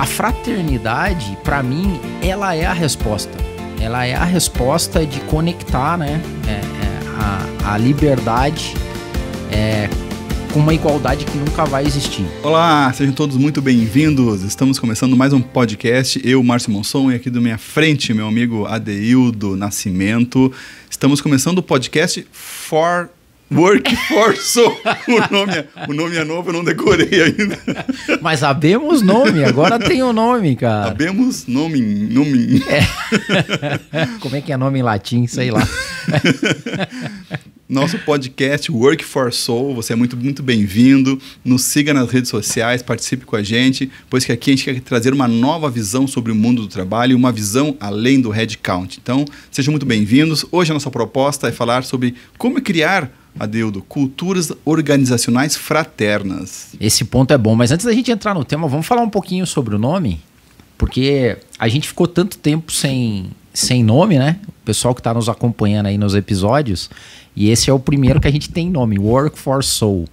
A fraternidade, para mim, ela é a resposta. Ela é a resposta de conectar né, é, é, a, a, liberdade é, com uma igualdade que nunca vai existir. Olá, sejam todos muito bem-vindos. Estamos começando mais um podcast. Eu, Márcio Monson, e aqui do minha frente, meu amigo Adeildo Nascimento. Estamos começando o podcast For Workforce. o, nome é, o nome é novo, eu não decorei ainda. Mas sabemos nome, agora tem o um nome, cara. Sabemos nome, nome. É. Como é que é nome em latim, sei lá. Nosso podcast Work for Soul, você é muito, muito bem-vindo. Nos siga nas redes sociais, participe com a gente, pois que aqui a gente quer trazer uma nova visão sobre o mundo do trabalho, uma visão além do headcount. Então, sejam muito bem-vindos. Hoje a nossa proposta é falar sobre como criar Adeudo, culturas organizacionais fraternas. Esse ponto é bom, mas antes da gente entrar no tema, vamos falar um pouquinho sobre o nome, porque a gente ficou tanto tempo sem, sem nome, né? O pessoal que está nos acompanhando aí nos episódios, e esse é o primeiro que a gente tem nome, Work for Soul.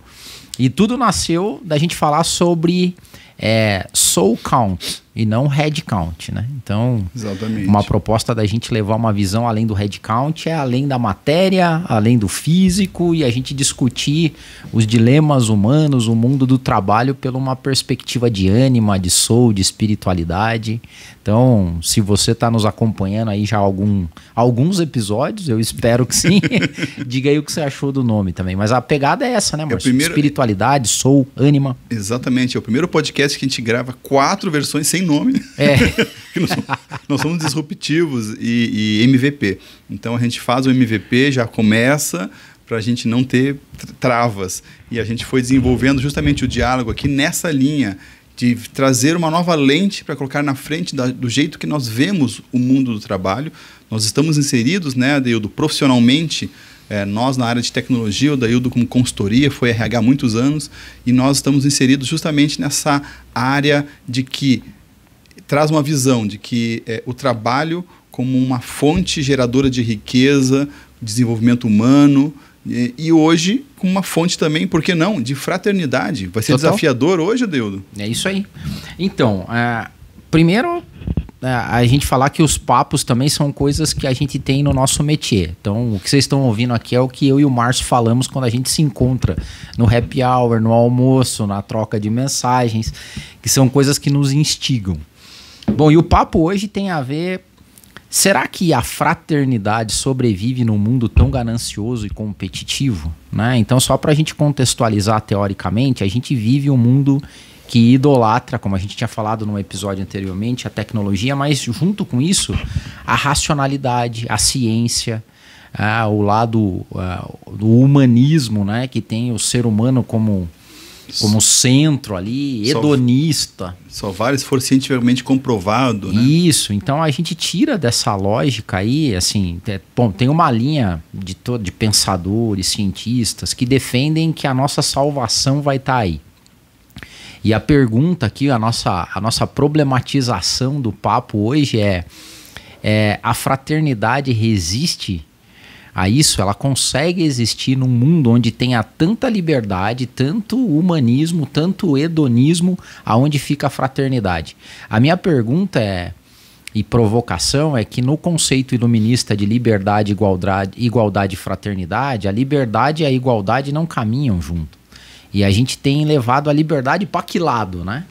E tudo nasceu da gente falar sobre é, Soul Count, e não headcount, né? Então, Exatamente. uma proposta da gente levar uma visão além do headcount é além da matéria, além do físico e a gente discutir os dilemas humanos, o mundo do trabalho pela uma perspectiva de ânima, de soul, de espiritualidade. Então, se você está nos acompanhando aí já algum, alguns episódios, eu espero que sim, diga aí o que você achou do nome também. Mas a pegada é essa, né, Marcio? É primeiro... Espiritualidade, soul, ânima. Exatamente, é o primeiro podcast que a gente grava quatro versões sem nome. Né? É. nós, somos, nós, somos, disruptivos e, e MVP. Então a gente faz o MVP, já começa para a gente não ter travas. E a gente foi desenvolvendo justamente o diálogo aqui nessa linha de trazer uma nova lente para colocar na frente da, do jeito que nós vemos o mundo do trabalho. Nós estamos inseridos, né, Adeildo, profissionalmente, é, nós na área de tecnologia, o Adeildo como consultoria, foi RH há muitos anos, e nós estamos inseridos justamente nessa área de que traz uma visão de que é, o trabalho como uma fonte geradora de riqueza, desenvolvimento humano, e, e hoje com uma fonte também, por que não, de fraternidade. Vai ser Total. desafiador hoje, Deudo? É isso aí. Então, é, primeiro é, a gente falar que os papos também são coisas que a gente tem no nosso métier. Então, o que vocês estão ouvindo aqui é o que eu e o Márcio falamos quando a gente se encontra no happy hour, no almoço, na troca de mensagens, que são coisas que nos instigam. Bom, e o papo hoje tem a ver. Será que a fraternidade sobrevive num mundo tão ganancioso e competitivo? Né? Então, só para a gente contextualizar teoricamente, a gente vive um mundo que idolatra, como a gente tinha falado num episódio anteriormente, a tecnologia, mas junto com isso, a racionalidade, a ciência, ah, o lado ah, do humanismo, né, que tem o ser humano como como centro ali, hedonista. Só, só vale se for cientificamente comprovado, né? Isso, então a gente tira dessa lógica aí, assim, é, bom, tem uma linha de, todo, de pensadores, cientistas, que defendem que a nossa salvação vai estar tá aí. E a pergunta aqui, a nossa, a nossa problematização do papo hoje é, é a fraternidade resiste a isso, ela consegue existir num mundo onde tenha tanta liberdade, tanto humanismo, tanto hedonismo, aonde fica a fraternidade. A minha pergunta é e provocação é que no conceito iluminista de liberdade, igualdade, igualdade e fraternidade, a liberdade e a igualdade não caminham junto. E a gente tem levado a liberdade para que lado, né?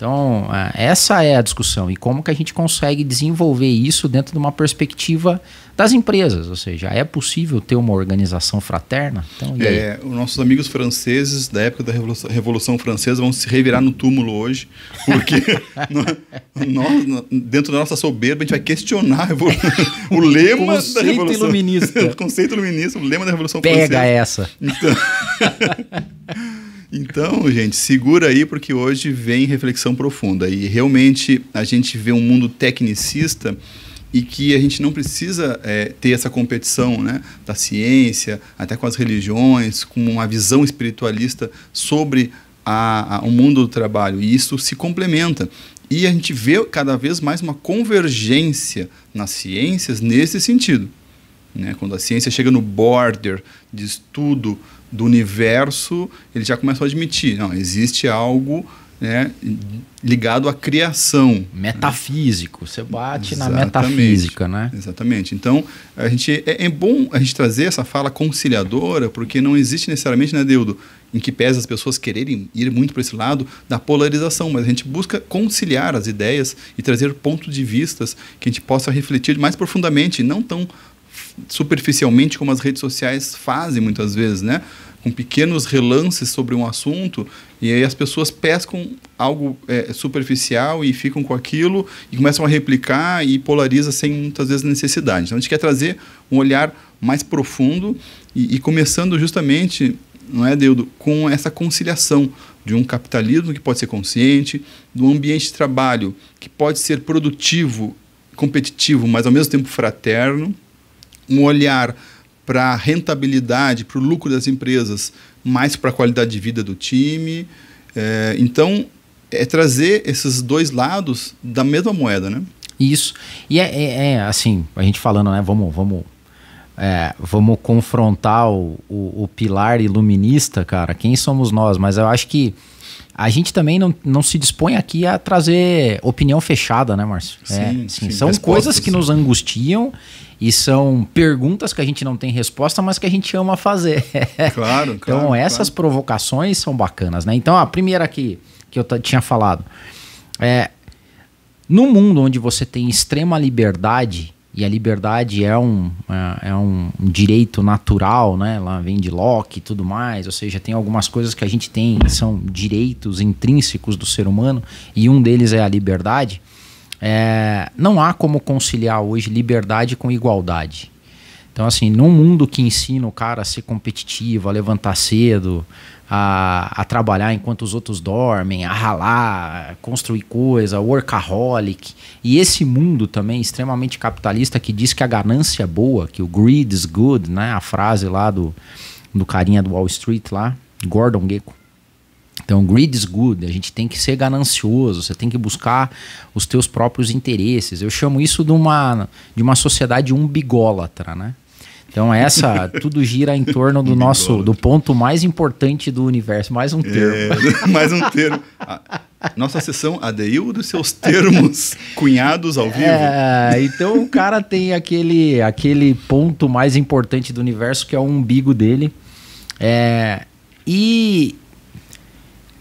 Então, ah, essa é a discussão e como que a gente consegue desenvolver isso dentro de uma perspectiva das empresas, ou seja, é possível ter uma organização fraterna? Então, é, os nossos amigos franceses da época da Revolução, Revolução Francesa vão se revirar no túmulo hoje, porque nós, dentro da nossa soberba, a gente vai questionar é, o lema da Revolução... Iluminista. o conceito iluminista, o lema da Revolução Pega Francesa. Pega essa! Então... Então, gente, segura aí porque hoje vem reflexão profunda e realmente a gente vê um mundo tecnicista e que a gente não precisa é, ter essa competição né, da ciência, até com as religiões, com uma visão espiritualista sobre a, a, o mundo do trabalho. E isso se complementa. E a gente vê cada vez mais uma convergência nas ciências nesse sentido. Né? Quando a ciência chega no border de estudo do universo, ele já começou a admitir, não, existe algo né, ligado à criação. Metafísico, você bate Exatamente. na metafísica, né? Exatamente. Então, a gente é, é, bom a gente trazer essa fala conciliadora, porque não existe necessariamente, né, Deudo, em que pese as pessoas quererem ir muito para esse lado da polarização, mas a gente busca conciliar as ideias e trazer pontos de vistas que a gente possa refletir mais profundamente, não tão superficialmente como as redes sociais fazem muitas vezes, né? Com pequenos relances sobre um assunto, e aí as pessoas pescam algo é, superficial e ficam com aquilo e começam a replicar e polariza sem muitas vezes necessidade. Então a gente quer trazer um olhar mais profundo e, e começando justamente, não é, Deudo, com essa conciliação de um capitalismo que pode ser consciente, de um ambiente de trabalho que pode ser produtivo, competitivo, mas ao mesmo tempo fraterno, um olhar para a rentabilidade, para o lucro das empresas, mais para a qualidade de vida do time. É, então, é trazer esses dois lados da mesma moeda, né? Isso. E é, é, é assim, a gente falando, né? Vamos, vamos, é, vamos confrontar o, o, o pilar iluminista, cara. Quem somos nós? Mas eu acho que a gente também não, não se dispõe aqui a trazer opinião fechada, né, Márcio? Sim, é, sim, assim, São coisas que nos angustiam e são perguntas que a gente não tem resposta, mas que a gente ama fazer. Claro, então, claro. então, essas claro. provocações são bacanas, né? Então, a primeira que, que eu tinha falado é. No mundo onde você tem extrema liberdade, e a liberdade é um, é, é um direito natural, né? Ela vem de Locke e tudo mais, ou seja, tem algumas coisas que a gente tem que são direitos intrínsecos do ser humano e um deles é a liberdade. É, não há como conciliar hoje liberdade com igualdade. Então, assim, num mundo que ensina o cara a ser competitivo, a levantar cedo, a, a, trabalhar enquanto os outros dormem, a ralar, construir coisa, workaholic. E esse mundo também extremamente capitalista que diz que a ganância é boa, que o greed is good, né? A frase lá do, do carinha do Wall Street lá, Gordon Gekko. Então, greed is good, a gente tem que ser ganancioso, você tem que buscar os teus próprios interesses. Eu chamo isso de uma, de uma sociedade umbigólatra, né? Então essa tudo gira em torno do nosso do ponto mais importante do universo, mais um é, termo. É, mais um termo. Nossa sessão Adeildo dos seus termos cunhados ao vivo. É, então o cara tem aquele aquele ponto mais importante do universo que é o umbigo dele. É, e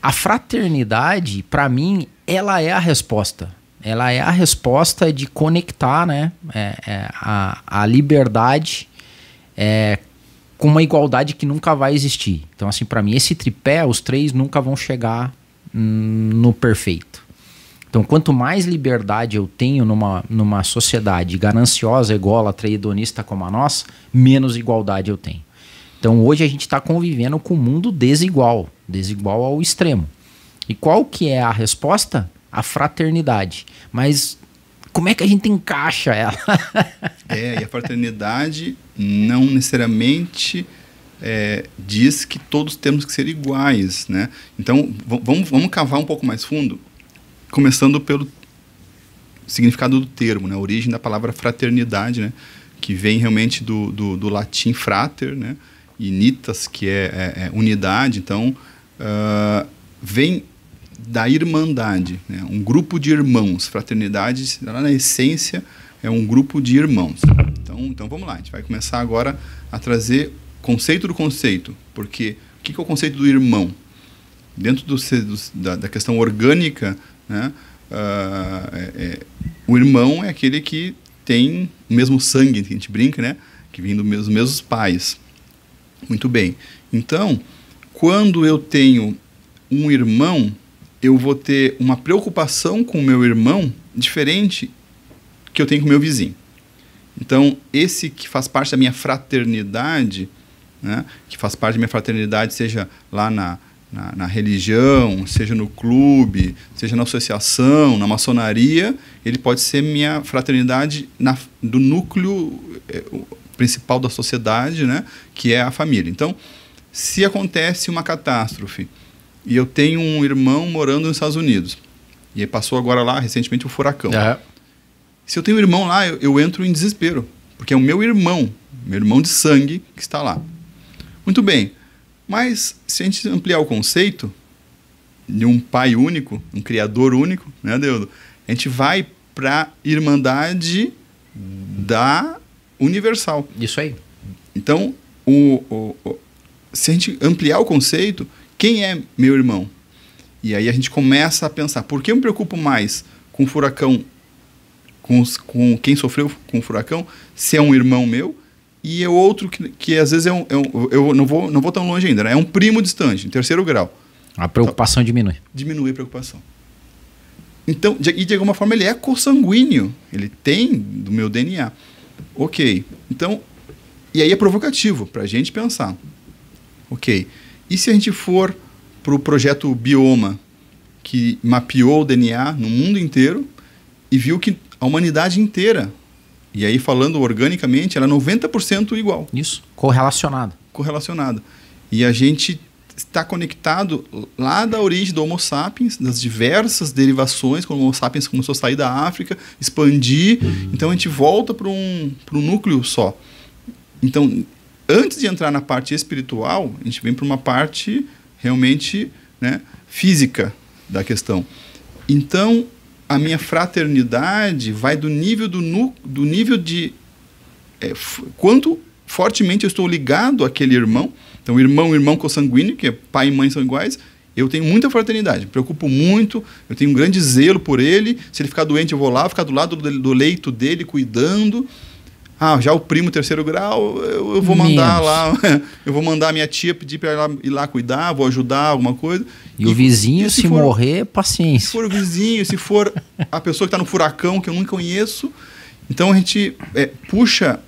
a fraternidade, para mim, ela é a resposta ela é a resposta de conectar né, é, é, a, a liberdade é, com uma igualdade que nunca vai existir. Então, assim, para mim, esse tripé, os três nunca vão chegar no perfeito. Então, quanto mais liberdade eu tenho numa, numa sociedade gananciosa, ególatra e hedonista como a nossa, menos igualdade eu tenho. Então, hoje a gente está convivendo com um mundo desigual, desigual ao extremo. E qual que é a resposta? A fraternidade. Mas como é que a gente encaixa ela? é, e a fraternidade não necessariamente é, diz que todos temos que ser iguais, né? Então, vamos, vamos cavar um pouco mais fundo, começando pelo significado do termo, né? A origem da palavra fraternidade, né? Que vem realmente do, do, do latim frater, né? E nitas, que é, é, é unidade. Então, uh, vem da irmandade, né? Um grupo de irmãos. Fraternidade, lá na essência, é um grupo de irmãos. Então, então vamos lá, a gente vai começar agora a trazer conceito do conceito, porque o que, é o conceito do irmão? Dentro do, do, da, da, questão orgânica, né, uh, é, é, o irmão é aquele que tem o mesmo sangue, que a gente brinca, né, que vem dos mesmos, mesmos pais. Muito bem. Então, quando eu tenho um irmão, eu vou ter uma preocupação com o meu irmão diferente que eu tenho com meu vizinho. Então, esse que faz parte da minha fraternidade, né, que faz parte da minha fraternidade, seja lá na, na, na, religião, seja no clube, seja na associação, na maçonaria, ele pode ser minha fraternidade na, do núcleo é, principal da sociedade, né, que é a família. Então, se acontece uma catástrofe e eu tenho um irmão morando nos Estados Unidos, e passou agora lá recentemente o furacão. É. Se eu tenho um irmão lá, eu, eu entro em desespero, porque é o meu irmão, meu irmão de sangue, que está lá. Muito bem, mas se a gente ampliar o conceito de um pai único, um criador único, né, Deus A gente vai para irmandade da universal. Isso aí. Então, o, o, o, se a gente ampliar o conceito, quem é meu irmão? E aí a gente começa a pensar, por que eu me preocupo mais com o furacão com, os, com quem sofreu com o furacão, se é um irmão meu, e é outro que, que às vezes é um, é um, eu não vou, não vou tão longe ainda, né? é um primo distante, em terceiro grau. A preocupação então, diminui. Diminui a preocupação. Então, de, e de alguma forma ele é consanguíneo, ele tem do meu DNA. Ok, então, e aí é provocativo para a gente pensar. Ok, e se a gente for para o projeto Bioma, que mapeou o DNA no mundo inteiro e viu que a humanidade inteira. E aí, falando organicamente, ela é 90% igual. Isso, correlacionada. Correlacionada. E a gente está conectado lá da origem do Homo sapiens, das diversas derivações, quando o Homo sapiens começou a sair da África, expandir. Então a gente volta para um, um núcleo só. Então, antes de entrar na parte espiritual, a gente vem para uma parte realmente né, física da questão. Então, a minha fraternidade vai do nível do, nu, do nível de é, quanto fortemente eu estou ligado àquele irmão. Então, irmão, irmão consanguíneo, que é pai e mãe são iguais, eu tenho muita fraternidade, me preocupo muito, eu tenho um grande zelo por ele. Se ele ficar doente, eu vou lá, ficar do lado do, do leito dele, cuidando. Ah, já o primo terceiro grau, eu, eu vou mandar Menos. lá, eu vou mandar a minha tia pedir para ela ir lá cuidar, vou ajudar alguma coisa. E, e o vizinho, e se, se for, morrer, paciência. Se for o vizinho, se for a pessoa que está no furacão, que eu não conheço. Então a gente é, puxa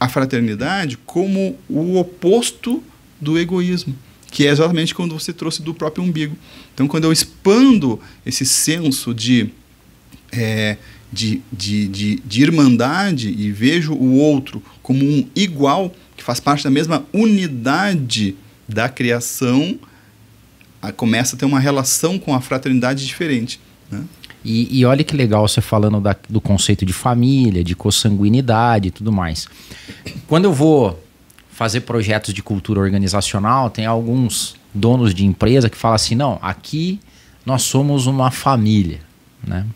a fraternidade como o oposto do egoísmo, que é exatamente quando você trouxe do próprio umbigo. Então quando eu expando esse senso de. É, de, de, de, de irmandade e vejo o outro como um igual que faz parte da mesma unidade da criação, a, começa a ter uma relação com a fraternidade diferente. Né? E, e, olha que legal você falando da, do conceito de família, de consanguinidade e tudo mais. Quando eu vou fazer projetos de cultura organizacional, tem alguns donos de empresa que falam assim: não, aqui nós somos uma família. Né?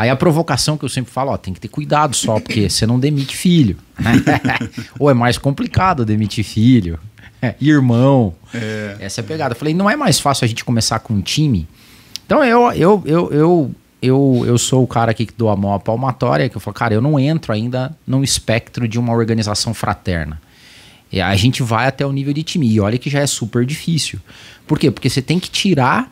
Aí a provocação que eu sempre falo, ó, tem que ter cuidado só, porque você não demite filho. Né? Ou é mais complicado demitir filho, é, irmão. É. Essa é a pegada. Eu falei, não é mais fácil a gente começar com um time? Então eu, eu, eu, eu, eu, eu sou o cara aqui que dou a mão à palmatória, que eu falo, cara, eu não entro ainda no espectro de uma organização fraterna. E a gente vai até o nível de time. E olha que já é super difícil. Por quê? Porque você tem que tirar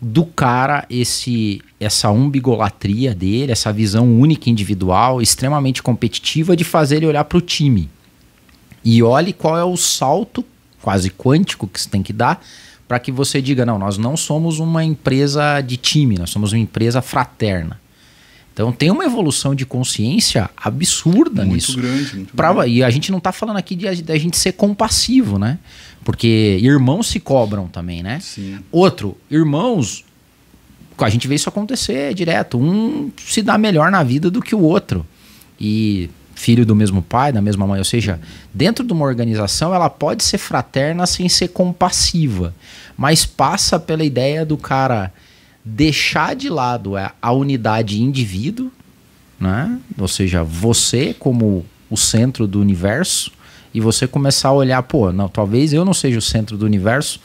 do cara esse essa umbigolatria dele, essa visão única individual, extremamente competitiva de fazer ele olhar para o time. E olhe qual é o salto quase quântico que você tem que dar para que você diga não, nós não somos uma empresa de time, nós somos uma empresa fraterna. Então tem uma evolução de consciência absurda muito nisso. Grande, muito grande. E a gente não está falando aqui de, de a gente ser compassivo, né? Porque irmãos se cobram também, né? Sim. Outro, irmãos, a gente vê isso acontecer direto. Um se dá melhor na vida do que o outro. E filho do mesmo pai, da mesma mãe, ou seja, dentro de uma organização ela pode ser fraterna sem ser compassiva, mas passa pela ideia do cara deixar de lado a, unidade indivíduo, né? ou seja, você como o centro do universo, e você começar a olhar, pô, não, talvez eu não seja o centro do universo,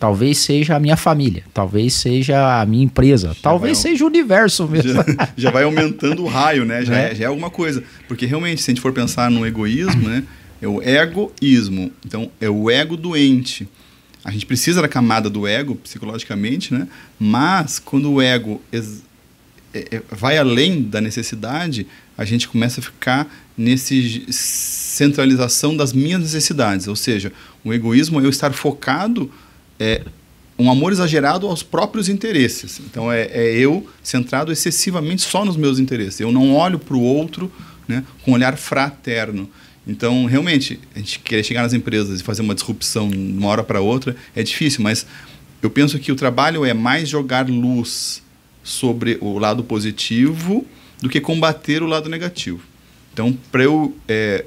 Talvez seja a minha família, talvez seja a minha empresa, já talvez seja o universo mesmo. Já, já, vai aumentando o raio, né? Já né? É, já, é, alguma coisa. Porque realmente, se a gente for pensar no egoísmo, né? É o egoísmo. Então, é o ego doente a gente precisa da camada do ego psicologicamente, né? Mas quando o ego é, é, vai além da necessidade, a gente começa a ficar nesse centralização das minhas necessidades, ou seja, o egoísmo é eu estar focado é um amor exagerado aos próprios interesses. Então é, é eu centrado excessivamente só nos meus interesses. Eu não olho para o outro, né, com um olhar fraterno. Então, realmente, a gente querer chegar nas empresas e fazer uma disrupção de uma hora para outra é difícil, mas eu penso que o trabalho é mais jogar luz sobre o lado positivo do que combater o lado negativo. Então, para eu é,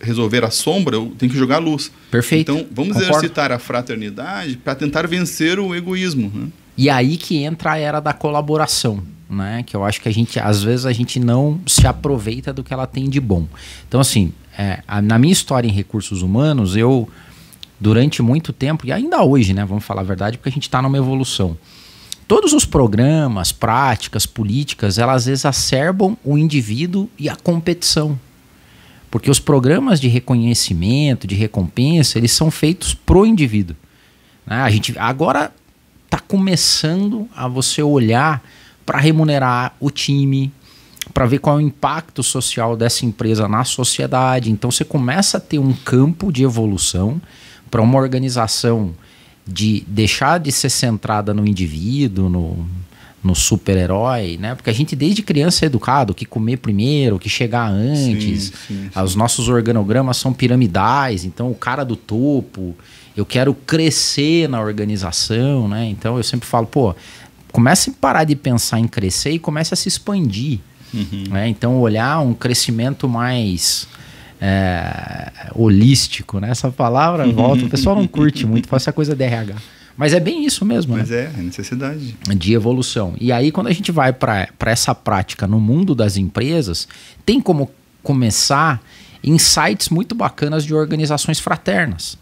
resolver a sombra, eu tenho que jogar luz. Perfeito. Então, vamos Concordo. exercitar a fraternidade para tentar vencer o egoísmo. Né? E aí que entra a era da colaboração. Né? Que eu acho que a gente, às vezes, a gente não se aproveita do que ela tem de bom. Então, assim, é, a, na minha história em recursos humanos, eu, durante muito tempo, e ainda hoje, né, vamos falar a verdade, porque a gente está numa evolução. Todos os programas, práticas, políticas, elas exacerbam o indivíduo e a competição. Porque os programas de reconhecimento, de recompensa, eles são feitos pro indivíduo. Né? A gente agora está começando a você olhar para remunerar o time, para ver qual é o impacto social dessa empresa na sociedade. Então você começa a ter um campo de evolução para uma organização de deixar de ser centrada no indivíduo, no, no super-herói, né? Porque a gente desde criança é educado que comer primeiro, que chegar antes. Sim, sim, sim. Os nossos organogramas são piramidais, então o cara do topo, eu quero crescer na organização, né? Então eu sempre falo, pô, comece a parar de pensar em crescer e comece a se expandir. Uhum. Né? Então, olhar um crescimento mais é, holístico, né? Essa palavra uhum. volta, o pessoal não curte muito, faz essa coisa DRH. Mas é bem isso mesmo, Mas né? é, é necessidade. De evolução. E aí, quando a gente vai para essa prática no mundo das empresas, tem como começar insights muito bacanas de organizações fraternas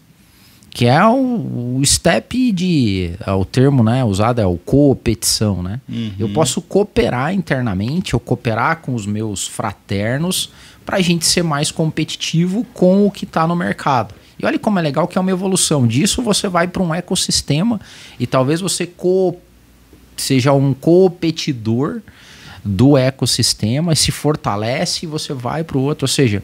que é o, o, step de é o termo né usado é o coopetição né uhum. eu posso cooperar internamente eu cooperar com os meus fraternos para a gente ser mais competitivo com o que está no mercado e olha como é legal que é uma evolução disso você vai para um ecossistema e talvez você co seja um competidor do ecossistema e se fortalece e você vai para o outro ou seja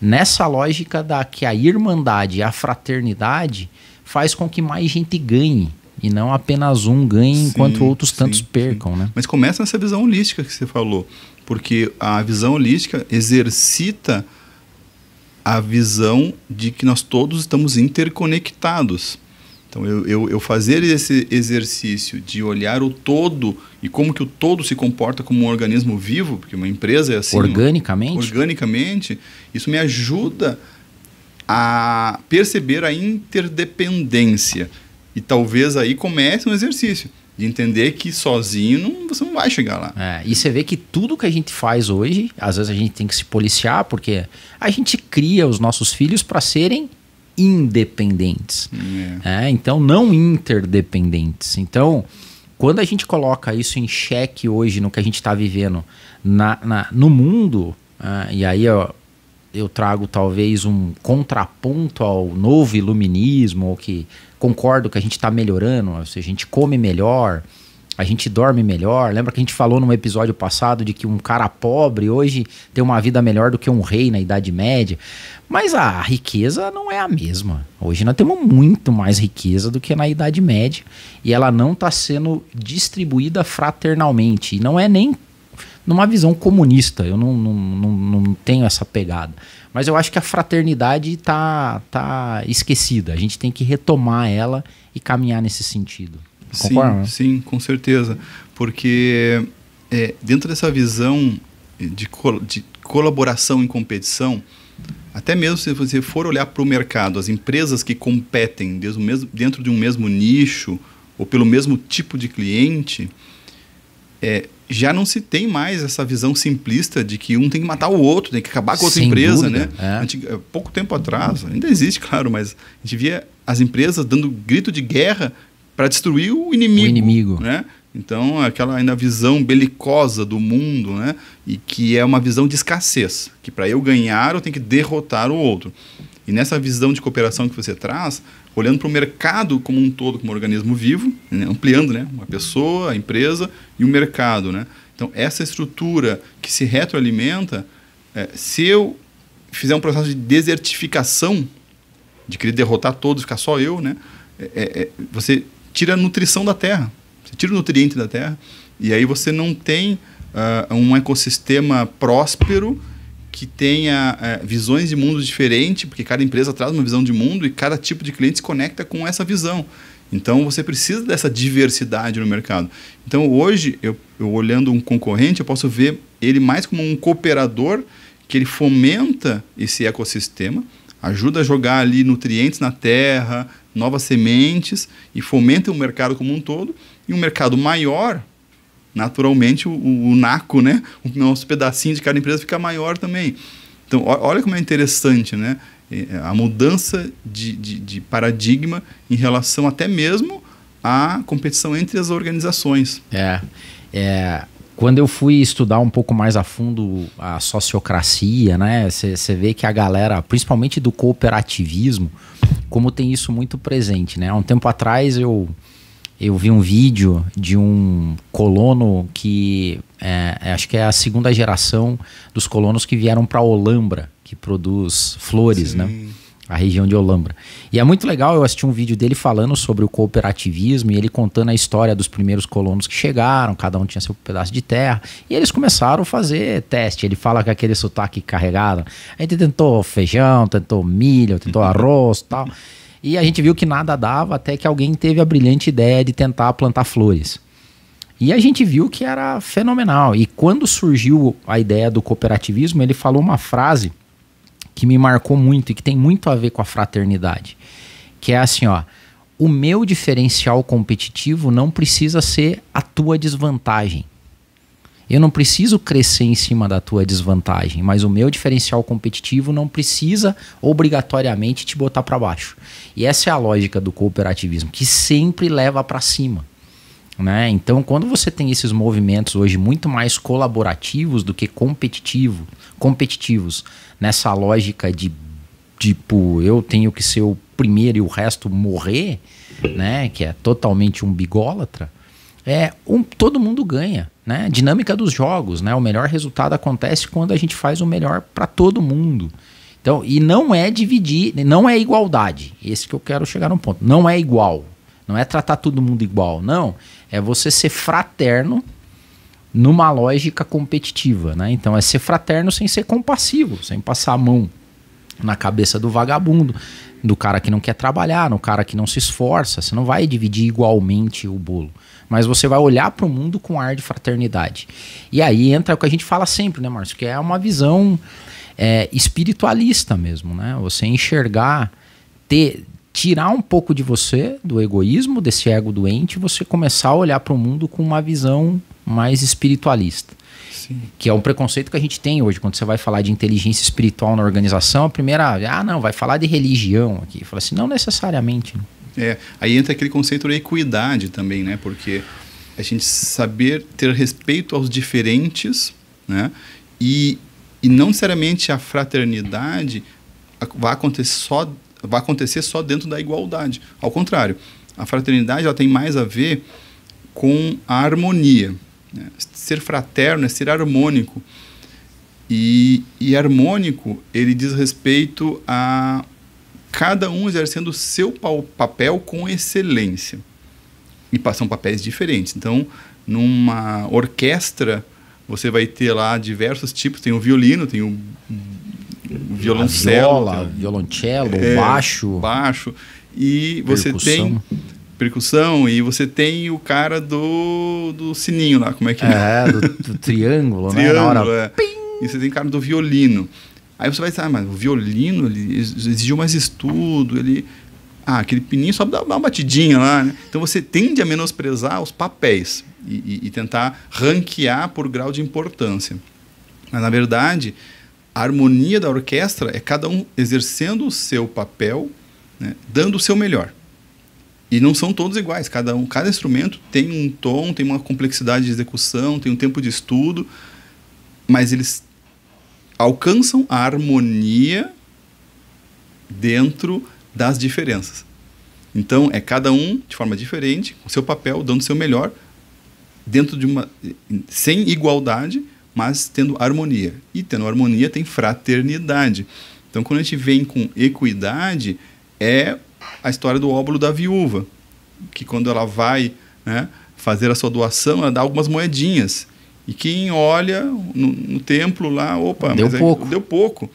nessa lógica da que a irmandade, a fraternidade faz com que mais gente ganhe e não apenas um ganhe sim, enquanto outros tantos sim, percam, sim. né? Mas começa nessa visão holística que você falou, porque a visão holística exercita a visão de que nós todos estamos interconectados. Então, eu, eu, eu, fazer esse exercício de olhar o todo e como que o todo se comporta como um organismo vivo, porque uma empresa é assim. Né? Organicamente? organicamente, isso me ajuda a perceber a interdependência. E talvez aí comece um exercício de entender que sozinho você não vai chegar lá. É, e você vê que tudo que a gente faz hoje, às vezes a gente tem que se policiar, porque a gente cria os nossos filhos para serem independentes. Hum, é. É, então, não interdependentes. Então, quando a gente coloca isso em xeque hoje no que a gente está vivendo na, na, no mundo, uh, e aí ó, eu trago talvez um contraponto ao novo iluminismo, ou que concordo que a gente está melhorando, ou seja, a gente come melhor, a gente dorme melhor. Lembra que a gente falou num episódio passado de que um cara pobre hoje tem uma vida melhor do que um rei na Idade Média. Mas a riqueza não é a mesma. Hoje nós temos muito mais riqueza do que na Idade Média e ela não está sendo distribuída fraternalmente. E não é nem numa visão comunista, eu não, não, não, não tenho essa pegada. Mas eu acho que a fraternidade está tá esquecida. A gente tem que retomar ela e caminhar nesse sentido. Concorda? Sim, né? sim, com certeza. Porque é, dentro dessa visão de, col de colaboração em competição, até mesmo se você for olhar para o mercado, as empresas que competem dentro de um mesmo nicho ou pelo mesmo tipo de cliente, é, já não se tem mais essa visão simplista de que um tem que matar o outro, tem que acabar com outra Sem empresa, né? É. pouco tempo atrás, ainda existe, claro, mas a gente via as empresas dando grito de guerra para destruir o inimigo. O inimigo. Né? Então, aquela ainda visão belicosa do mundo, né? E que é uma visão de escassez, que para eu ganhar eu tenho que derrotar o outro. E nessa visão de cooperação que você traz, olhando para o mercado como um todo, como um organismo vivo, né? ampliando, né? Uma pessoa, a empresa e o mercado, né? Então, essa estrutura que se retroalimenta, é, se eu fizer um processo de desertificação, de querer derrotar todos, ficar só eu, né? É, é, é você tira a nutrição da terra, você tira o nutriente da terra, e aí você não tem uh, um ecossistema próspero que tenha uh, visões de mundo diferentes, porque cada empresa traz uma visão de mundo e cada tipo de cliente se conecta com essa visão. Então você precisa dessa diversidade no mercado. Então hoje, eu, eu olhando um concorrente, eu posso ver ele mais como um cooperador que ele fomenta esse ecossistema, ajuda a jogar ali nutrientes na terra, novas sementes e fomentem o mercado como um todo. E um mercado maior, naturalmente, o, o, naco, né? o nosso pedacinho de cada empresa fica maior também. Então, olha como é interessante, né? É, é, a mudança de, de, de paradigma em relação até mesmo à competição entre as organizações. É, é quando eu fui estudar um pouco mais a fundo a sociocracia, né? Você vê que a galera, principalmente do cooperativismo, como tem isso muito presente, né? Há um tempo atrás eu, eu vi um vídeo de um colono que é, é acho que é a segunda geração dos colonos que vieram para Olambra, que produz flores, né? Sim. né? a região de Olambra. E é muito legal, eu assisti um vídeo dele falando sobre o cooperativismo e ele contando a história dos primeiros colonos que chegaram, cada um tinha seu pedaço de terra, e eles começaram a fazer teste. Ele fala com aquele sotaque carregado. A gente tentou feijão, tentou milho, tentou arroz tal. E a gente viu que nada dava até que alguém teve a brilhante ideia de tentar plantar flores. E a gente viu que era fenomenal. E quando surgiu a ideia do cooperativismo, ele falou uma frase que me marcou muito e que tem muito a ver com a fraternidade, que é assim, ó, o meu diferencial competitivo não precisa ser a tua desvantagem. Eu não preciso crescer em cima da tua desvantagem, mas o meu diferencial competitivo não precisa obrigatoriamente te botar para baixo. E essa é a lógica do cooperativismo, que sempre leva para cima. Né? Então, quando você tem esses movimentos hoje muito mais colaborativos do que competitivo, competitivos, nessa lógica de tipo, eu tenho que ser o primeiro e o resto morrer, né? que é totalmente um bigólatra, é, um, todo mundo ganha. Né? Dinâmica dos jogos, né? o melhor resultado acontece quando a gente faz o melhor para todo mundo. Então, e não é dividir, não é igualdade. Esse que eu quero chegar num ponto. Não é igual. Não é tratar todo mundo igual, não. É você ser fraterno numa lógica competitiva, né? Então é ser fraterno sem ser compassivo, sem passar a mão na cabeça do vagabundo, do cara que não quer trabalhar, no cara que não se esforça. Você não vai dividir igualmente o bolo, mas você vai olhar para o mundo com ar de fraternidade. E aí entra o que a gente fala sempre, né, Márcio? Que é uma visão é, espiritualista mesmo, né? Você enxergar ter tirar um pouco de você, do egoísmo, desse ego doente, você começar a olhar para o mundo com uma visão mais espiritualista. Sim. Que é um preconceito que a gente tem hoje. Quando você vai falar de inteligência espiritual na organização, a primeira, ah, não, vai falar de religião aqui. Fala assim, não necessariamente. É, aí entra aquele conceito da equidade também, né? Porque a gente saber ter respeito aos diferentes, né? E, e não necessariamente a fraternidade vai acontecer só vai acontecer só dentro da igualdade. Ao contrário, a fraternidade ela tem mais a ver com a harmonia. Né? Ser fraterno é ser harmônico. E, e harmônico, ele diz respeito a cada um exercendo o seu papel com excelência. E são papéis diferentes. Então, numa orquestra, você vai ter lá diversos tipos: tem o violino, tem o violoncelo. Viola, violoncelo, é, baixo. Baixo. E você percussão. tem percussão e você tem o cara do, do sininho lá, como é que é? É, do, do triângulo, né? Triângulo, hora... é. E você tem cara do violino. Aí você vai dizer, ah, mas o violino ele exigiu mais estudo, ele. Ah, aquele pininho só dá uma batidinha lá, né? Então você tende a menosprezar os papéis e, e, e tentar ranquear por grau de importância. Mas na verdade, a harmonia da orquestra é cada um exercendo o seu papel, né, dando o seu melhor. E não são todos iguais, cada um, cada instrumento tem um tom, tem uma complexidade de execução, tem um tempo de estudo, mas eles alcançam a harmonia dentro das diferenças. Então, é cada um de forma diferente, com seu papel, dando o seu melhor, dentro de uma sem igualdade, mas tendo harmonia. E tendo harmonia tem fraternidade. Então, quando a gente vem com equidade, é a história do óbolo da viúva, que quando ela vai né, fazer a sua doação, ela dá algumas moedinhas. E quem olha no, no templo lá, opa, deu é pouco. deu pouco.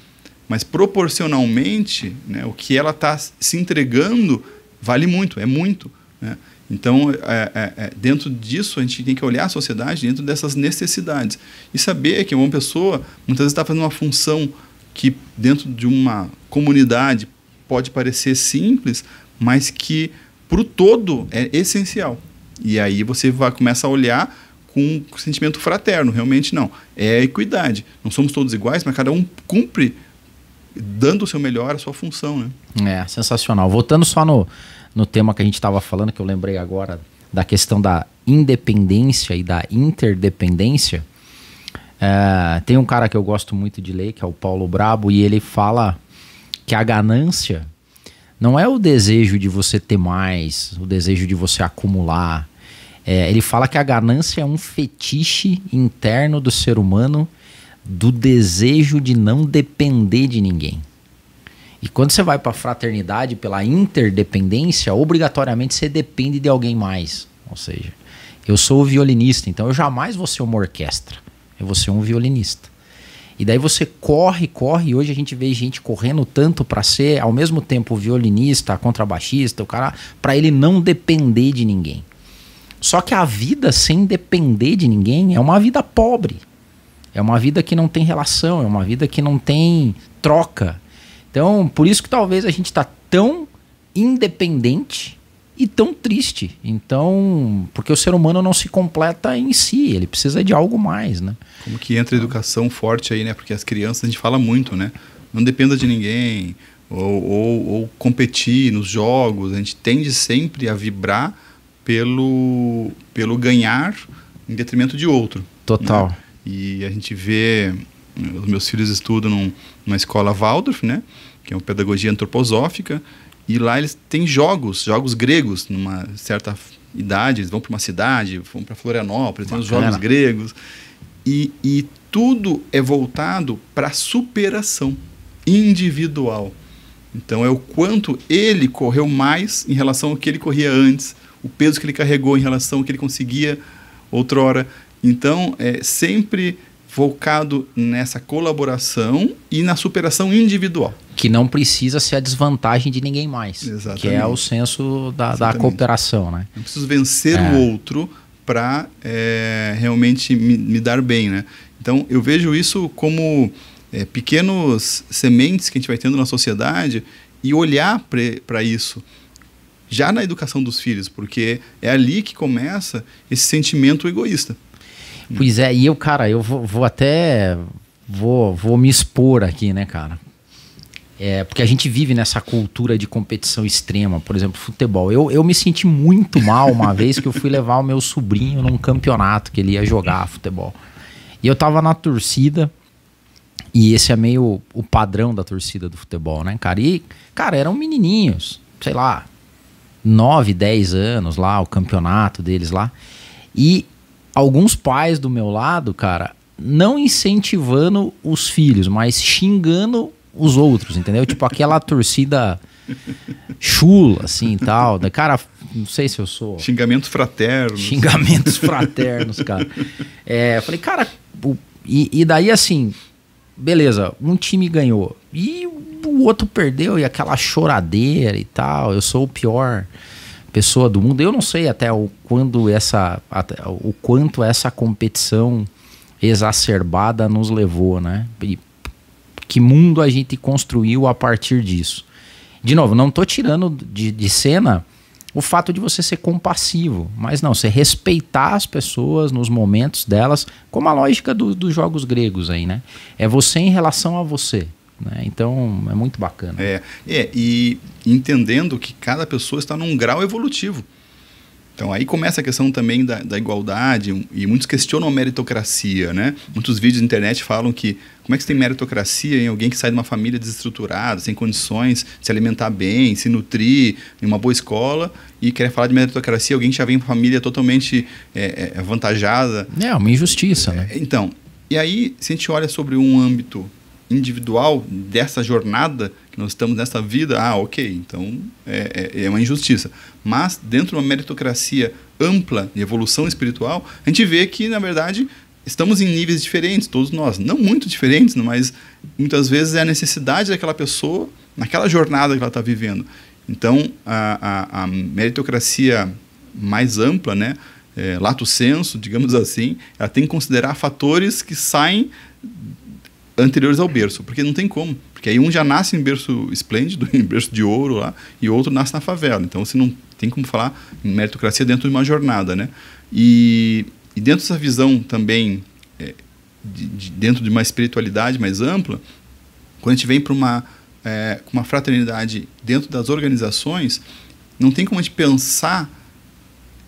Mas proporcionalmente, né, o que ela está se entregando vale muito, é muito. Né? Então, é, é, é, dentro disso, a gente tem que olhar a sociedade dentro dessas necessidades e saber que uma pessoa muitas vezes está fazendo uma função que, dentro de uma comunidade, pode parecer simples, mas que, para o todo, é essencial. E aí você vai, começa a olhar com um sentimento fraterno, realmente não. É equidade. Não somos todos iguais, mas cada um cumpre dando o seu melhor a sua função, né? É, sensacional. Voltando só no, no tema que a gente estava falando, que eu lembrei agora, da questão da independência e da interdependência. É, tem um cara que eu gosto muito de ler, que é o Paulo Brabo, e ele fala que a ganância não é o desejo de você ter mais, o desejo de você acumular. É, ele fala que a ganância é um fetiche interno do ser humano do desejo de não depender de ninguém. E quando você vai para a fraternidade, pela interdependência, obrigatoriamente você depende de alguém mais. Ou seja, eu sou o violinista, então eu jamais vou ser uma orquestra. Eu vou ser um violinista. E daí você corre, corre, e hoje a gente vê gente correndo tanto para ser, ao mesmo tempo, violinista, contrabaixista, o cara, para ele não depender de ninguém. Só que a vida sem depender de ninguém é uma vida pobre. É uma vida que não tem relação, é uma vida que não tem troca, então, por isso que talvez a gente está tão independente e tão triste. Então, porque o ser humano não se completa em si, ele precisa de algo mais, né? Como que entra a educação forte aí, né? Porque as crianças a gente fala muito, né? Não dependa de ninguém ou, ou, ou competir nos jogos. A gente tende sempre a vibrar pelo pelo ganhar em detrimento de outro. Né? Total. Né? E a gente vê os meus filhos estudam numa escola Waldorf, né? que é uma pedagogia antroposófica, e lá eles têm jogos, jogos gregos, numa certa idade, eles vão para uma cidade, vão para Florianópolis, Bacana. tem os jogos gregos, e, e tudo é voltado para superação individual. Então é o quanto ele correu mais em relação ao que ele corria antes, o peso que ele carregou em relação ao que ele conseguia outrora. Então é sempre focado nessa colaboração e na superação individual. Que não precisa ser a desvantagem de ninguém mais. Exatamente. Que é o senso da, da cooperação, né? Não preciso vencer é. o outro para é, realmente me, me, dar bem, né? Então, eu vejo isso como é, pequenos sementes que a gente vai tendo na sociedade e olhar para isso já na educação dos filhos, porque é ali que começa esse sentimento egoísta. Pois é, e eu, cara, eu vou, vou até. Vou, vou me expor aqui, né, cara? É, porque a gente vive nessa cultura de competição extrema, por exemplo, futebol. Eu, eu me senti muito mal uma vez que eu fui levar o meu sobrinho num campeonato que ele ia jogar futebol. E eu tava na torcida, e esse é meio o padrão da torcida do futebol, né, cara? E, cara, eram menininhos, sei lá, 9, 10 anos lá, o campeonato deles lá. E alguns pais do meu lado, cara, não incentivando os filhos, mas xingando os outros, entendeu? Tipo aquela torcida chula, assim, tal. Da cara, não sei se eu sou. Xingamentos fraternos. Xingamentos fraternos, cara. É, falei, cara, o, e, e, daí assim, beleza, um time ganhou e o outro perdeu e aquela choradeira e tal. Eu sou o pior pessoa do mundo. Eu não sei até o quando essa até o quanto essa competição exacerbada nos levou, né? E que mundo a gente construiu a partir disso. De novo, não estou tirando de, de cena o fato de você ser compassivo, mas não, você respeitar as pessoas nos momentos delas, como a lógica do, dos jogos gregos aí, né? É você em relação a você. Né? Então é muito bacana. É, é, e entendendo que cada pessoa está num grau evolutivo. Então aí começa a questão também da, da, igualdade e muitos questionam a meritocracia, né? Muitos vídeos na internet falam que como é que você tem meritocracia em alguém que sai de uma família desestruturada, sem condições de se alimentar bem, se nutrir, em uma boa escola e quer falar de meritocracia alguém que já vem de uma família totalmente é, é, avantajada. É uma injustiça, né? Então, e aí se a gente olha sobre um âmbito individual dessa jornada que nós estamos nessa vida, ah, ok, então é, é, é, uma injustiça. Mas dentro de uma meritocracia ampla de evolução espiritual, a gente vê que, na verdade, estamos em níveis diferentes, todos nós. Não muito diferentes, mas muitas vezes é a necessidade daquela pessoa naquela jornada que ela está vivendo. Então, a, a, a meritocracia mais ampla, né? é, lato senso, digamos assim, ela tem que considerar fatores que saem anteriores ao berço, porque não tem como. Porque aí um já nasce em berço esplêndido, em berço de ouro lá, e outro nasce na favela. Então você não tem como falar em meritocracia dentro de uma jornada, né? E, e dentro dessa visão também, é, de, de, dentro de uma espiritualidade mais ampla, quando a gente vem para uma, é, uma fraternidade dentro das organizações, não tem como a gente pensar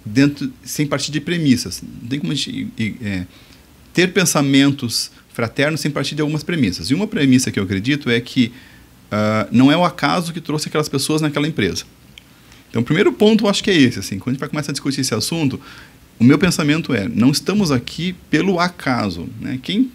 dentro sem partir de premissas. Não tem como a gente é, ter pensamentos fraterno sem partir de algumas premissas. E uma premissa que eu acredito é que uh, não é o acaso que trouxe aquelas pessoas naquela empresa. Então, o primeiro ponto eu acho que é esse. Assim, quando a gente vai começar a discutir esse assunto, o meu pensamento é: não estamos aqui pelo acaso. Né? Quem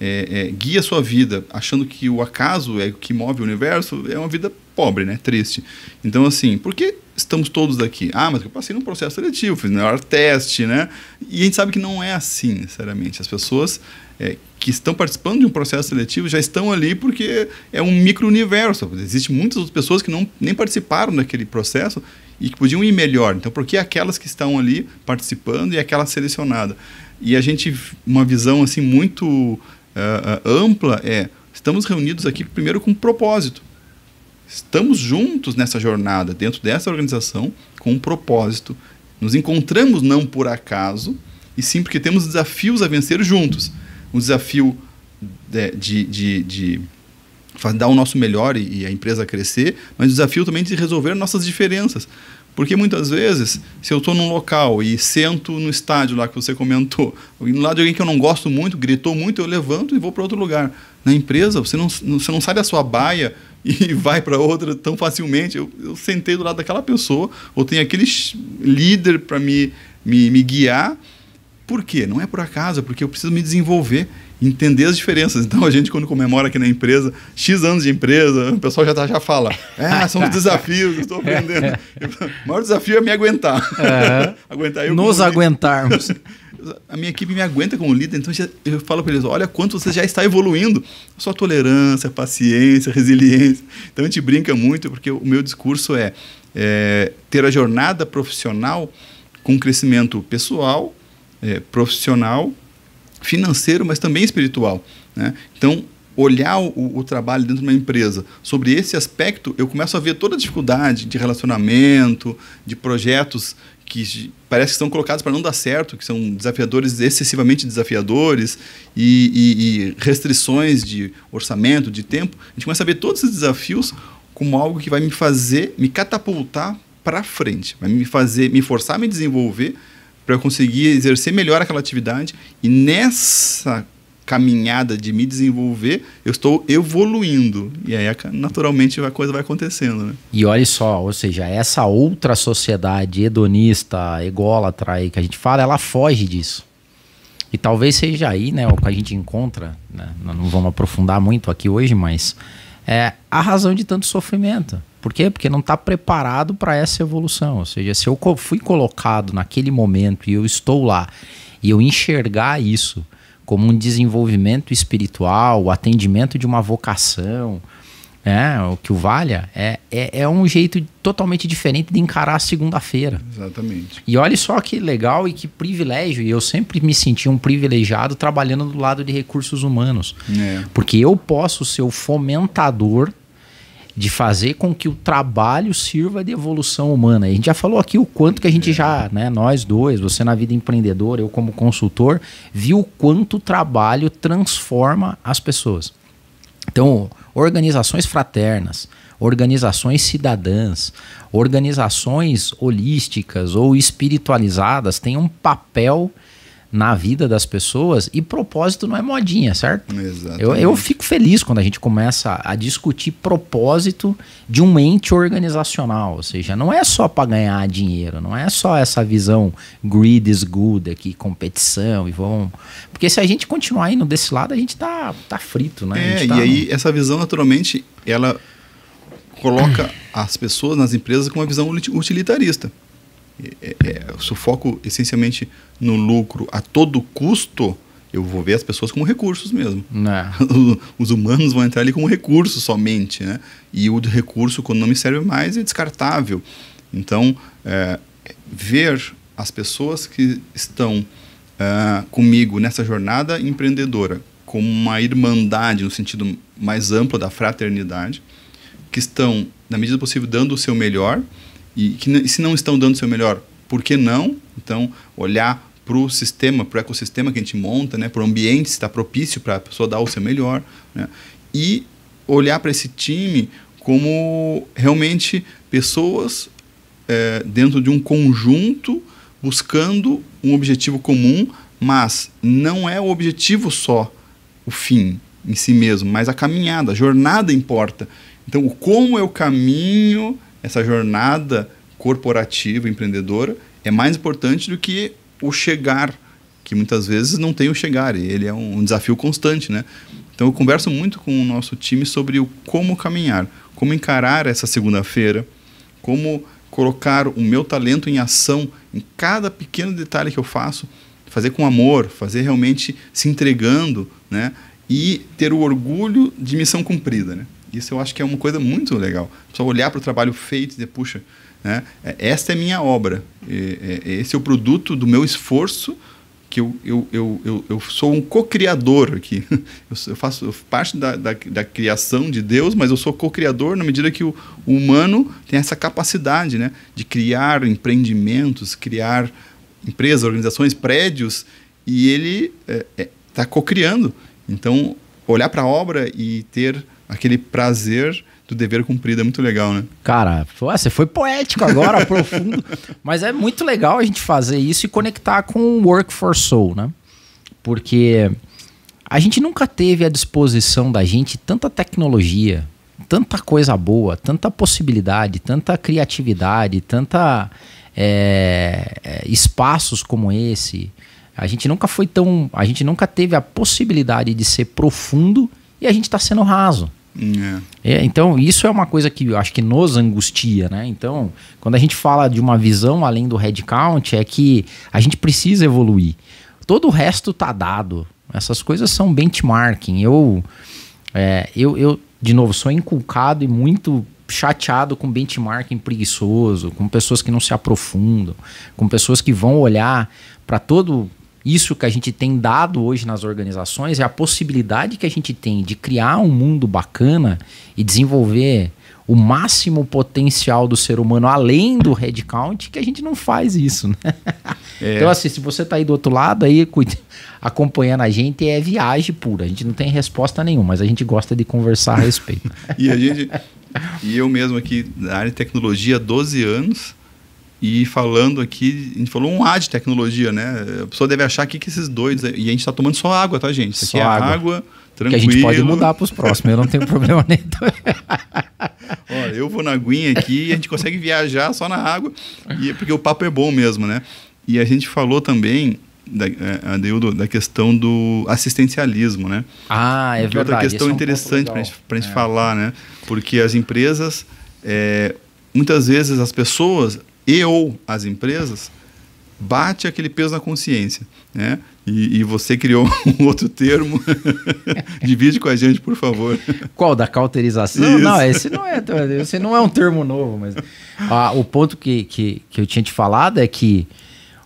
é, é, guia sua vida achando que o acaso é o que move o universo é uma vida pobre, né? triste. Então, assim, por que estamos todos aqui? Ah, mas eu passei num processo seletivo, fiz melhor teste, né? E a gente sabe que não é assim, sinceramente. As pessoas. É, que estão participando de um processo seletivo já estão ali porque é um micro-universo. Existem muitas outras pessoas que não, nem participaram daquele processo e que podiam ir melhor. Então, por que aquelas que estão ali participando e aquela selecionada? E a gente, uma visão assim muito uh, ampla é, estamos reunidos aqui primeiro com um propósito. Estamos juntos nessa jornada, dentro dessa organização, com um propósito. Nos encontramos não por acaso, e sim porque temos desafios a vencer juntos um desafio de, de, de, de dar o nosso melhor e, e a empresa crescer, mas o desafio também de resolver nossas diferenças. Porque muitas vezes, se eu estou num local e sento no estádio lá que você comentou, no lado de alguém que eu não gosto muito, gritou muito, eu levanto e vou para outro lugar. Na empresa, você não, você não sai da sua baia e vai para outra tão facilmente. Eu, eu, sentei do lado daquela pessoa, ou tem aquele líder para me, me, me guiar, por quê? Não é por acaso, é porque eu preciso me desenvolver, entender as diferenças. Então a gente, quando comemora aqui na empresa, X anos de empresa, o pessoal já, tá, já fala: é, são os desafios, eu estou aprendendo. É. o maior desafio é me aguentar. aguentar eu Nos aguentarmos. a minha equipe me aguenta como líder, então eu falo para eles: olha quanto você já está evoluindo, a sua tolerância, paciência, resiliência. Então a gente brinca muito, porque o meu discurso é, é ter a jornada profissional com crescimento pessoal é, profissional, financeiro, mas também espiritual. Né? Então, olhar o, o, trabalho dentro de uma empresa sobre esse aspecto, eu começo a ver toda a dificuldade de relacionamento, de projetos que parece que estão colocados para não dar certo, que são desafiadores, excessivamente desafiadores, e, e, e restrições de orçamento, de tempo. A gente começa a ver todos esses desafios como algo que vai me fazer, me catapultar para frente, vai me fazer, me forçar a me desenvolver para eu conseguir exercer melhor aquela atividade. E nessa caminhada de me desenvolver, eu estou evoluindo. E aí, naturalmente, a coisa vai acontecendo. Né? E olha só, ou seja, essa outra sociedade hedonista, ególatra aí que a gente fala, ela foge disso. E talvez seja aí né, o que a gente encontra, né? não vamos aprofundar muito aqui hoje, mas é a razão de tanto sofrimento. Por quê? Porque não está preparado para essa evolução. Ou seja, se eu fui colocado naquele momento e eu estou lá e eu enxergar isso como um desenvolvimento espiritual, o atendimento de uma vocação, né, o que o valha, é, é, é um jeito totalmente diferente de encarar a segunda-feira. Exatamente. E olha só que legal e que privilégio, e eu sempre me senti um privilegiado trabalhando do lado de recursos humanos. É. Porque eu posso ser o fomentador de fazer com que o trabalho sirva de evolução humana. A gente já falou aqui o quanto que a gente já, né, nós dois, você na vida empreendedora, eu como consultor, viu o quanto o trabalho transforma as pessoas. Então, organizações fraternas, organizações cidadãs, organizações holísticas ou espiritualizadas têm um papel na vida das pessoas e propósito não é modinha, certo? Exatamente. Eu, eu fico feliz quando a gente começa a discutir propósito de um ente organizacional, ou seja, não é só para ganhar dinheiro, não é só essa visão greed is good aqui, competição e vão... Porque se a gente continuar indo desse lado, a gente tá, tá frito, né? É, e tá aí essa visão naturalmente, ela coloca as pessoas nas empresas com uma visão utilitarista é, é, é sufoco essencialmente no lucro a todo custo, eu vou ver as pessoas como recursos mesmo. Né. Os humanos vão entrar ali como recursos somente, né? E o recurso, quando não me serve mais, é descartável. Então, é, ver as pessoas que estão é, comigo nessa jornada empreendedora como uma irmandade, no sentido mais amplo da fraternidade, que estão, na medida do possível, dando o seu melhor e que se não estão dando o seu melhor, por que não? Então, olhar para o sistema, para o ecossistema que a gente monta, né, para o ambiente se está propício para a pessoa dar o seu melhor, né, e olhar para esse time como realmente pessoas é, dentro de um conjunto buscando um objetivo comum, mas não é o objetivo só o fim em si mesmo, mas a caminhada, a jornada importa. Então, o como eu é caminho essa jornada corporativa, empreendedora, é mais importante do que o chegar, que muitas vezes não tem o chegar, e ele é um, um desafio constante, né? Então eu converso muito com o nosso time sobre o como caminhar, como encarar essa segunda-feira, como colocar o meu talento em ação em cada pequeno detalhe que eu faço, fazer com amor, fazer realmente se entregando, né? E ter o orgulho de missão cumprida, né? Isso eu acho que é uma coisa muito legal. Só olhar para o trabalho feito e dizer, puxa, né? É, esta é minha obra. esse é o produto do meu esforço que eu, eu, eu, eu, eu sou um co-criador aqui. Eu faço parte da, da, da, criação de Deus, mas eu sou co-criador na medida que o, o, humano tem essa capacidade né, de criar empreendimentos, criar empresas, organizações, prédios, e ele está é, é, tá co-criando. Então, olhar para a obra e ter aquele prazer do dever cumprido. É muito legal, né? Cara, você foi poético agora, profundo. Mas é muito legal a gente fazer isso e conectar com o Work for Soul, né? Porque a gente nunca teve à disposição da gente tanta tecnologia, tanta coisa boa, tanta possibilidade, tanta criatividade, tanta é, é espaços como esse. A gente nunca foi tão. A gente nunca teve a possibilidade de ser profundo e a gente está sendo raso. É. É, então, isso é uma coisa que eu acho que nos angustia, né? Então, quando a gente fala de uma visão além do headcount, é que a gente precisa evoluir. Todo o resto tá dado. Essas coisas são benchmarking. Eu, é, eu, eu, de novo, sou inculcado e muito chateado com benchmarking preguiçoso, com pessoas que não se aprofundam, com pessoas que vão olhar para todo isso que a gente tem dado hoje nas organizações é a possibilidade que a gente tem de criar um mundo bacana e desenvolver o máximo potencial do ser humano além do headcount, que a gente não faz isso, né? É. Então, assim, se você está aí do outro lado, aí acompanhando a gente, é viagem pura. A gente não tem resposta nenhuma, mas a gente gosta de conversar a respeito. e a gente. E eu mesmo aqui na área de tecnologia 12 anos, e falando aqui, a gente falou um A de tecnologia, né? A pessoa deve achar aqui que esses dois. E a gente está tomando só água, tá, gente? Isso só é água. água tranquilo. Que a gente pode mudar para os próximos, eu não tenho problema nem. Olha, eu vou na aguinha aqui e a gente consegue viajar só na água, e, é porque o papo é bom mesmo, né? E a gente falou também, da, é, Adeudo, da questão do assistencialismo, né? Ah, é que verdade. Outra questão é um interessante para a gente, pra gente é. falar, né? Porque as empresas, é, muitas vezes as pessoas e ou as empresas, bate aquele peso na consciência. Né? E, e você criou um outro termo. Divide com a gente, por favor. Qual? Da cauterização? Isso. Não, esse não, é, esse não é um termo novo. mas ah, O ponto que, que, que eu tinha te falado é que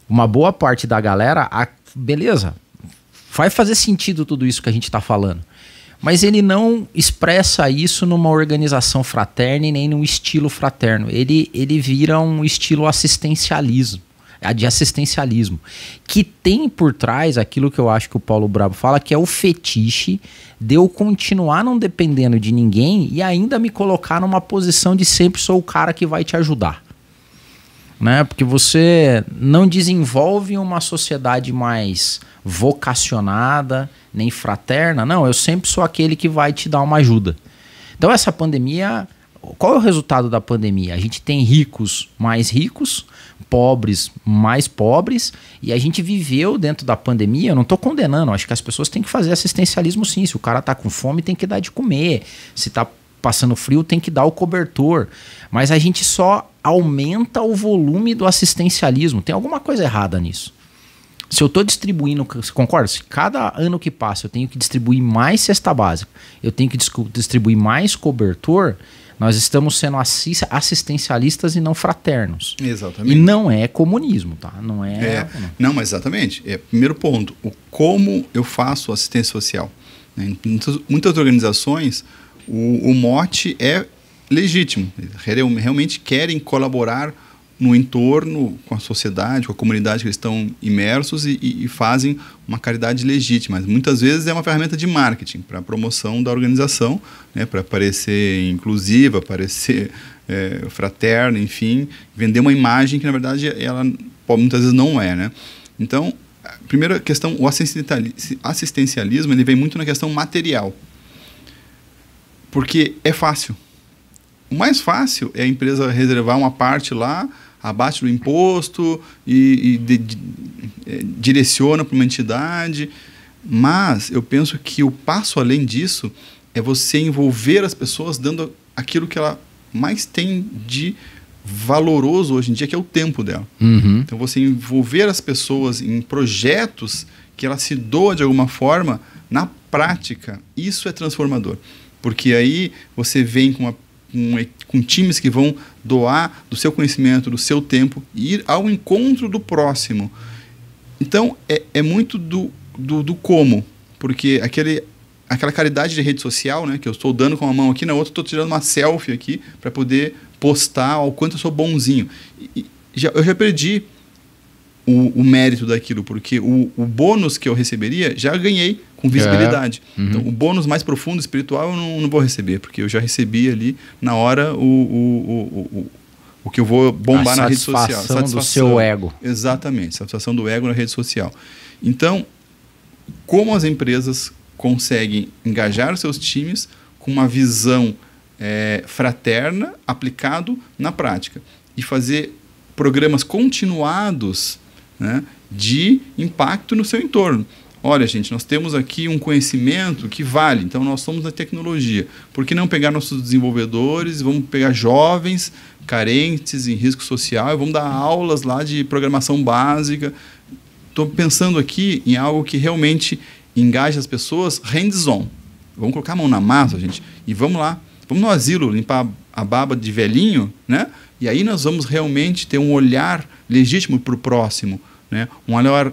uma boa parte da galera, a, beleza, vai fazer sentido tudo isso que a gente está falando. Mas ele não expressa isso numa organização fraterna e nem num estilo fraterno. Ele, ele vira um estilo assistencialismo, é, de assistencialismo, que tem por trás aquilo que eu acho que o Paulo Brabo fala, que é o fetiche de eu continuar não dependendo de ninguém e ainda me colocar numa posição de sempre sou o cara que vai te ajudar né? Porque você não desenvolve uma sociedade mais vocacionada, nem fraterna. Não, eu sempre sou aquele que vai te dar uma ajuda. Então essa pandemia, qual é o resultado da pandemia? A gente tem ricos mais ricos, pobres mais pobres, e a gente viveu dentro da pandemia. Eu não estou condenando, acho que as pessoas têm que fazer assistencialismo sim. Se o cara está com fome, tem que dar de comer. Se está passando frio, tem que dar o cobertor. Mas a gente só aumenta o volume do assistencialismo. Tem alguma coisa errada nisso. Se eu estou distribuindo, você concorda? Se cada ano que passa eu tenho que distribuir mais cesta básica, eu tenho que distribuir mais cobertor, nós estamos sendo assistencialistas e não fraternos. Exatamente. E não é comunismo, tá? Não é. é não, mas exatamente. É, primeiro ponto, o como eu faço assistência social. Né, em muitas, muitas organizações, o, o mote é legítimo, realmente querem colaborar no entorno, com a sociedade, com a comunidade que estão imersos e, e, fazem uma caridade legítima. Mas muitas vezes é uma ferramenta de marketing para promoção da organização, né, para parecer inclusiva, parecer é, fraterna, enfim, vender uma imagem que na verdade ela muitas vezes não é, né? Então, primeira questão, o assistencialismo ele vem muito na questão material, porque é fácil o mais fácil é a empresa reservar uma parte lá, abate do imposto e, e de, de, é, direciona para uma entidade. Mas eu penso que o passo além disso é você envolver as pessoas dando aquilo que ela mais tem de valoroso hoje em dia, que é o tempo dela. Uhum. Então você envolver as pessoas em projetos que ela se doa de alguma forma na prática, isso é transformador. Porque aí você vem com uma com, com times que vão doar do seu conhecimento, do seu tempo, e ir ao encontro do próximo. Então, é, é muito do, do, do como, porque aquele, aquela caridade de rede social, né, que eu estou dando com uma mão aqui, na outra estou tirando uma selfie aqui para poder postar o quanto eu sou bonzinho. E, já, eu já perdi o, o mérito daquilo, porque o, o, bônus que eu receberia já ganhei com é. visibilidade. É. Uhum. Então, o bônus mais profundo, espiritual, eu não, não, vou receber, porque eu já recebi ali na hora o, o, o o que eu vou bombar na rede social. Satisfação do seu ego. Exatamente, satisfação do ego na rede social. Então, como as empresas conseguem engajar seus times com uma visão é, fraterna, aplicado na prática e fazer programas continuados né, de impacto no seu entorno. Olha, gente, nós temos aqui um conhecimento que vale, então nós somos da tecnologia. Por que não pegar nossos desenvolvedores, vamos pegar jovens carentes em risco social e vamos dar aulas lá de programação básica? Estou pensando aqui em algo que realmente engaja as pessoas hands-on. Vamos colocar a mão na massa, gente, e vamos lá. Vamos no asilo limpar a baba de velhinho, né? E aí nós vamos realmente ter um olhar legítimo para o próximo, né? Um olhar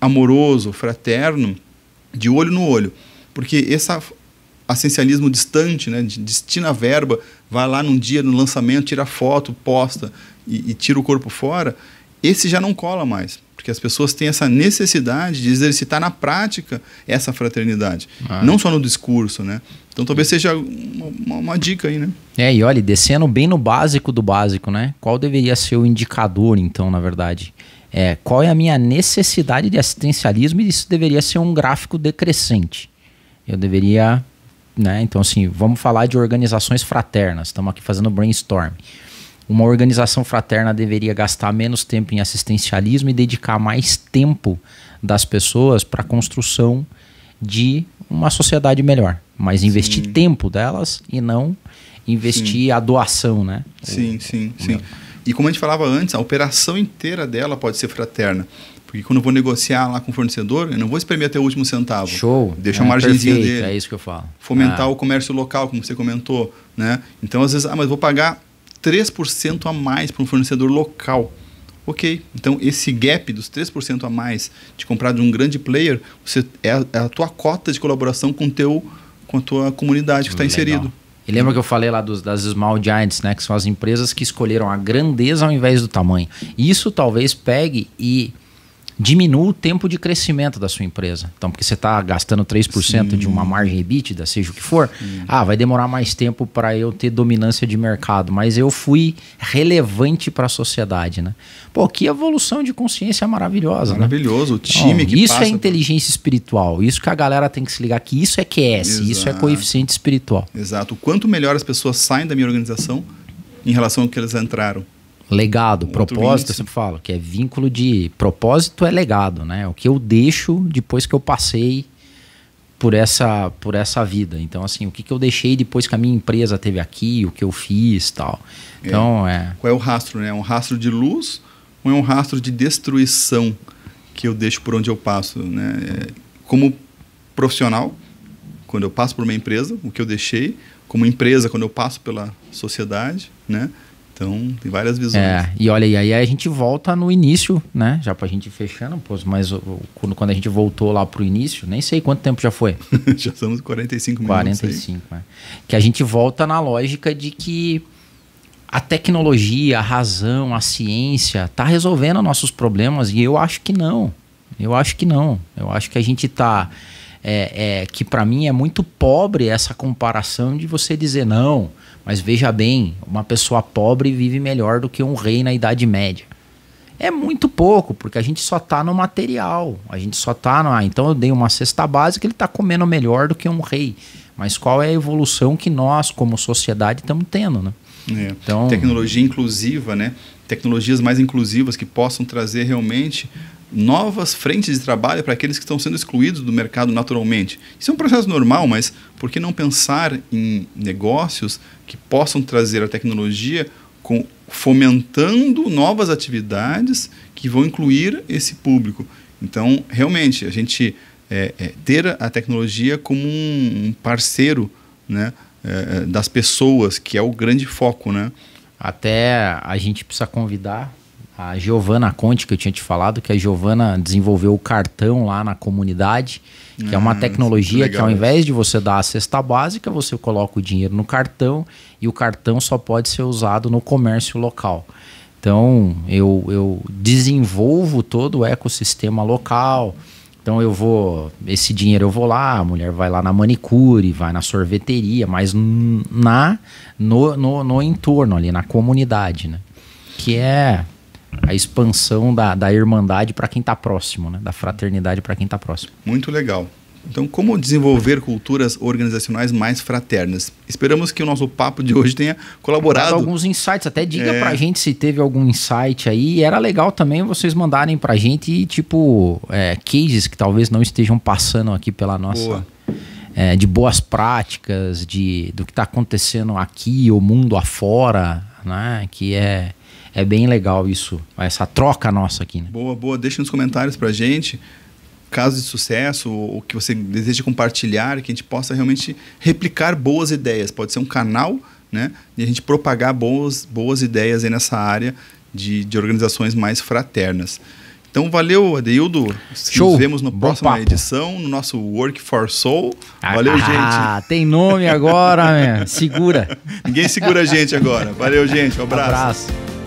amoroso, fraterno, de olho no olho, porque esse essencialismo distante, né? Destina a verba, vai lá num dia no lançamento, tira foto, posta e, e tira o corpo fora. Esse já não cola mais porque as pessoas têm essa necessidade de exercitar na prática essa fraternidade, ah. não só no discurso, né? Então talvez seja uma, uma, uma, dica aí, né? É, e olha, descendo bem no básico do básico, né? Qual deveria ser o indicador, então, na verdade? É, qual é a minha necessidade de assistencialismo? E isso deveria ser um gráfico decrescente. Eu deveria. Né? Então, assim, vamos falar de organizações fraternas. Estamos aqui fazendo brainstorm. Uma organização fraterna deveria gastar menos tempo em assistencialismo e dedicar mais tempo das pessoas para a construção de uma sociedade melhor. Mas investir sim. tempo delas e não investir sim. a doação, né? Sim, o, sim, o sim. Meu. E como a gente falava antes, a operação inteira dela pode ser fraterna. Porque quando eu vou negociar lá com o fornecedor, eu não vou espremer até o último centavo. Show. Deixa é, a dele. É isso que eu falo. Fomentar ah. o comércio local, como você comentou. Né? Então, às vezes, ah, mas vou pagar 3% a mais para um fornecedor local. Ok, então esse gap dos 3% a mais de comprar de um grande player você, é, a, é a tua cota de colaboração com, teu, com a tua comunidade que está inserido. E lembra que eu falei lá dos, das Small Giants, né? Que são as empresas que escolheram a grandeza ao invés do tamanho. Isso talvez pegue e diminua o tempo de crescimento da sua empresa. Então, porque você está gastando 3% Sim. de uma margem EBITDA, seja o que for, Sim. ah, vai demorar mais tempo para eu ter dominância de mercado, mas eu fui relevante para a sociedade, né? Pô, que evolução de consciência maravilhosa, né? Maravilhoso, né? o time Bom, que Isso é inteligência por... espiritual, isso que a galera tem que se ligar que isso é QS, Exato. isso é coeficiente espiritual. Exato, quanto melhor as pessoas saem da minha organização em relação ao que elas entraram. Legado, um propósito, eu sempre falo, que é vínculo de. Propósito é legado, né? O que eu deixo depois que eu passei por essa, por essa vida. Então, assim, o que, que eu deixei depois que a minha empresa teve aqui, o que eu fiz tal. É. Então, é. é... Qual é o rastro, né? É um rastro de luz ou é um rastro de destruição que eu deixo por onde eu passo, né? É, como profissional, quando eu passo por uma empresa, o que eu deixei, como empresa, quando eu passo pela sociedade, né? Então, tem várias visões. É, e olha, e aí a gente volta no início, né? Já pra gente ir fechando, pô, mas quando, quando a gente voltou lá pro início, nem sei quanto tempo já foi. já estamos 45 minutos. 45, aí. né? Que a gente volta na lógica de que a tecnologia, a razão, a ciência tá resolvendo nossos problemas e eu acho que não. Eu acho que não. Eu acho que a gente tá. É, é, que para mim é muito pobre essa comparação de você dizer não mas veja bem, uma pessoa pobre vive melhor do que um rei na Idade Média. É muito pouco, porque a gente só tá no material. A gente só tá no. Ah, então eu dei uma cesta básica, ele tá comendo melhor do que um rei. Mas qual é a evolução que nós, como sociedade, estamos tendo, né? É. Então, Tecnologia inclusiva, né? Tecnologias mais inclusivas que possam trazer realmente novas frentes de trabalho para aqueles que estão sendo excluídos do mercado naturalmente. Isso é um processo normal, mas por que não pensar em negócios que possam trazer a tecnologia com, fomentando novas atividades que vão incluir esse público? Então, realmente, a gente é, é, ter a tecnologia como um, um parceiro né, é, é das pessoas, que é o grande foco. Né? Até a gente precisa convidar a Giovana Conte, que eu tinha te falado, que a Giovana desenvolveu o cartão lá na comunidade, que é uma ah, é tecnologia que ao invés de você dar a cesta básica, você coloca o dinheiro no cartão e o cartão só pode ser usado no comércio local. Então, eu, eu desenvolvo todo o ecossistema local. Então, eu vou, esse dinheiro eu vou lá, a mulher vai lá na manicure, vai na sorveteria, mas na no, no, no entorno ali, na comunidade, né? Que é a expansão da, da irmandade para quem está próximo, né? da fraternidade para quem está próximo. Muito legal. Então, como desenvolver culturas organizacionais mais fraternas? Esperamos que o nosso papo de hoje tenha colaborado. alguns insights, até diga é... a gente se teve algum insight aí. era legal também vocês mandarem para a gente, tipo, é, cases que talvez não estejam passando aqui pela nossa. Boa. É, de boas práticas, de do que está acontecendo aqui, o mundo afora, né? Que é é bem legal isso, essa troca nossa aqui. Né? Boa, boa. Deixa nos comentários pra gente caso de sucesso ou que você deseja compartilhar, que a gente possa realmente replicar boas ideias. Pode ser um canal, né? E a gente propagar boas, boas ideias aí nessa área de, de organizações mais fraternas. Então valeu, Adeildo. Show. Nos vemos na próxima edição, no nosso Work for Soul. Valeu, ah, gente. Ah, tem nome agora, né? Segura. Ninguém segura a gente agora. Valeu, gente. Um abraço. Um abraço.